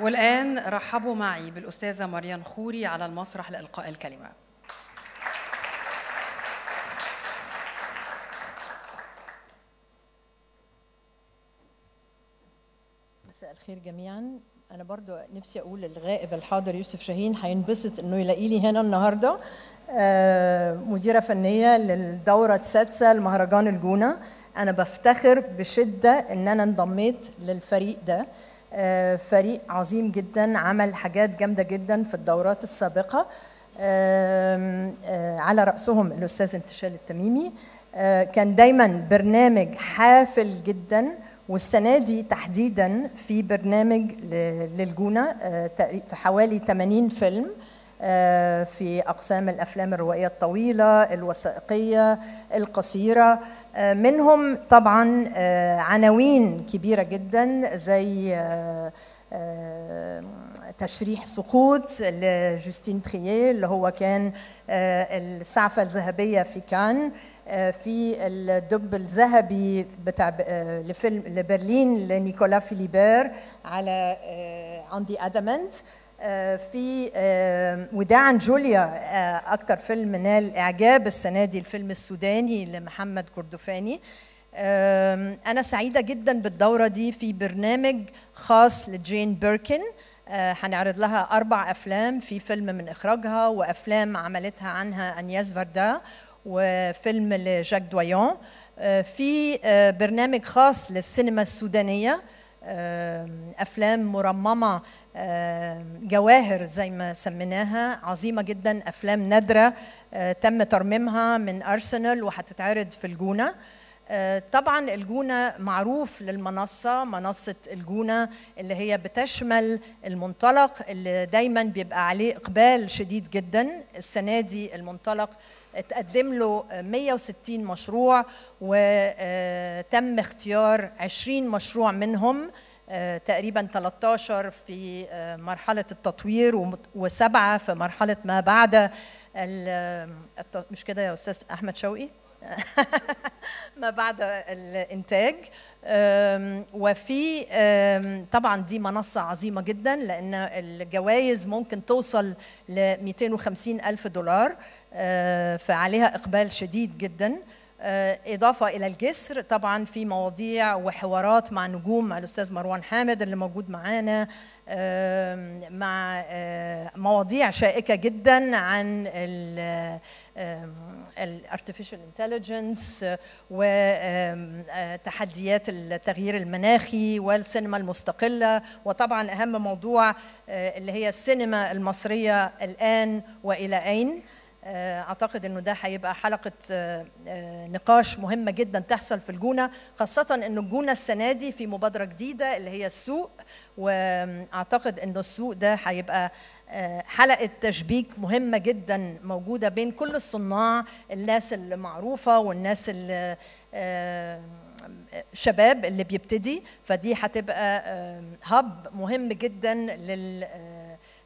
والآن رحبوا معي بالأستاذة مريان خوري على المسرح لإلقاء الكلمة مساء الخير جميعا انا برضو نفسي اقول للغائب الحاضر يوسف شاهين هينبسط انه يلاقي لي هنا النهارده آه، مديره فنيه للدوره السادسه لمهرجان الجونه انا بفتخر بشده ان انا انضميت للفريق ده آه، فريق عظيم جدا عمل حاجات جامده جدا في الدورات السابقه آه، على راسهم الاستاذ انتشال التميمي آه، كان دايما برنامج حافل جدا والسنه دي تحديدا في برنامج للجونه في حوالي 80 فيلم آه، في أقسام الأفلام الروائية الطويلة الوثائقية القصيرة آه، منهم طبعا آه، عناوين كبيرة جدا زي تشريح سقوط لجوستين ترييه اللي هو كان السعفة الذهبية في كان في الدب الذهبي بتاع لفيلم لبرلين لنيكولا فيليبير على اندي ادمنت آه، في آه، وداعا جوليا آه، اكتر فيلم نال اعجاب السنه دي الفيلم السوداني لمحمد كردفاني انا سعيده جدا بالدوره دي في برنامج خاص لجين بيركن هنعرض لها اربع افلام في فيلم من اخراجها وافلام عملتها عنها انياس فردا وفيلم لجاك دويون في برنامج خاص للسينما السودانيه افلام مرممه جواهر زي ما سميناها عظيمه جدا افلام نادره آه، تم ترميمها من ارسنال وهتتعرض في الجونه آه، طبعا الجونة معروف للمنصة منصة الجونة اللي هي بتشمل المنطلق اللي دايما بيبقى عليه إقبال شديد جدا السنة دي المنطلق تقدم له 160 مشروع وتم اختيار 20 مشروع منهم آه، تقريبا 13 في آه، مرحلة التطوير وسبعة في مرحلة ما بعد آه، مش كده يا أستاذ أحمد شوقي؟ ما بعد الانتاج وفي طبعا دي منصه عظيمه جدا لان الجوائز ممكن توصل ل 250 الف دولار أه، فعليها اقبال شديد جدا آه، إضافة إلى الجسر طبعا في مواضيع وحوارات مع نجوم مع الأستاذ مروان حامد اللي موجود معانا مع آه، مواضيع شائكة جدا عن الارتفيشال انتليجنس وتحديات التغيير المناخي والسينما المستقله وطبعا اهم موضوع آه، اللي هي السينما المصريه الان والى اين آه، اعتقد انه ده هيبقى حلقه آه، آه، نقاش مهمه جدا تحصل في الجونه خاصه ان الجونه السنه دي في مبادره جديده اللي هي السوق واعتقد ان السوق ده هيبقى حلقة تشبيك مهمة جدا موجودة بين كل الصناع الناس المعروفة والناس الشباب اللي بيبتدي فدي هتبقى هب مهم جدا لل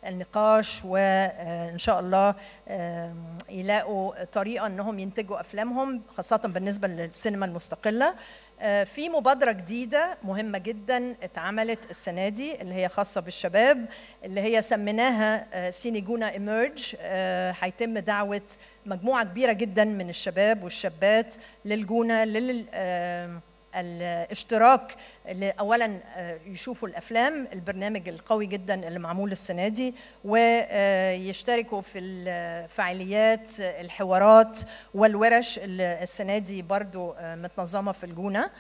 النقاش وان آه، شاء الله يلاقوا طريقه انهم ينتجوا افلامهم خاصه بالنسبه للسينما المستقله آه، في مبادره جديده مهمه جدا اتعملت السنه دي اللي هي خاصه بالشباب اللي هي سميناها آه، سيني جونا ايمرج هيتم دعوه مجموعه كبيره جدا من الشباب والشابات للجونه لل الاشتراك اولا آه، يشوفوا الافلام البرنامج القوي جدا اللي معمول السنه دي ويشتركوا في الفعاليات الحوارات والورش اللي السنه دي برضو آه، متنظمه في الجونه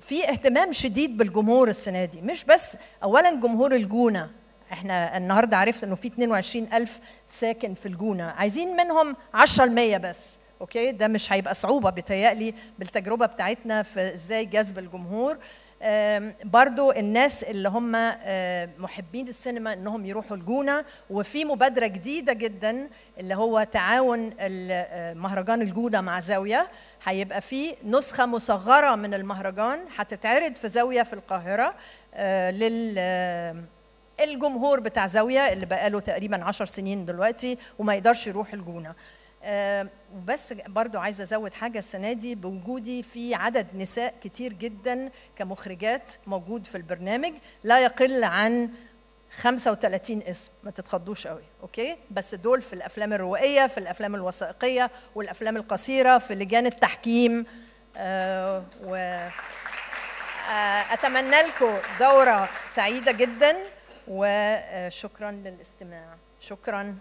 في اهتمام شديد بالجمهور السنه دي مش بس اولا جمهور الجونه احنا النهارده عرفنا انه في 22 الف ساكن في الجونه عايزين منهم 10% بس اوكي ده مش هيبقى صعوبه بيتهيألي بالتجربه بتاعتنا في ازاي جذب الجمهور برضو الناس اللي هم محبين السينما انهم يروحوا الجونه وفي مبادره جديده جدا اللي هو تعاون آه، مهرجان الجونه مع زاويه هيبقى في نسخه مصغره من المهرجان هتتعرض في زاويه في القاهره آه، لل الجمهور بتاع زاويه اللي بقاله تقريبا 10 سنين دلوقتي وما يقدرش يروح الجونه وبس آه، برضو عايزة أزود حاجة السنة دي بوجودي في عدد نساء كتير جدا كمخرجات موجود في البرنامج لا يقل عن 35 اسم ما تتخضوش قوي اوكي بس دول في الافلام الروائيه في الافلام الوثائقيه والافلام القصيره في لجان التحكيم آه و آه اتمنى لكم دوره سعيده جدا وشكرا للاستماع شكرا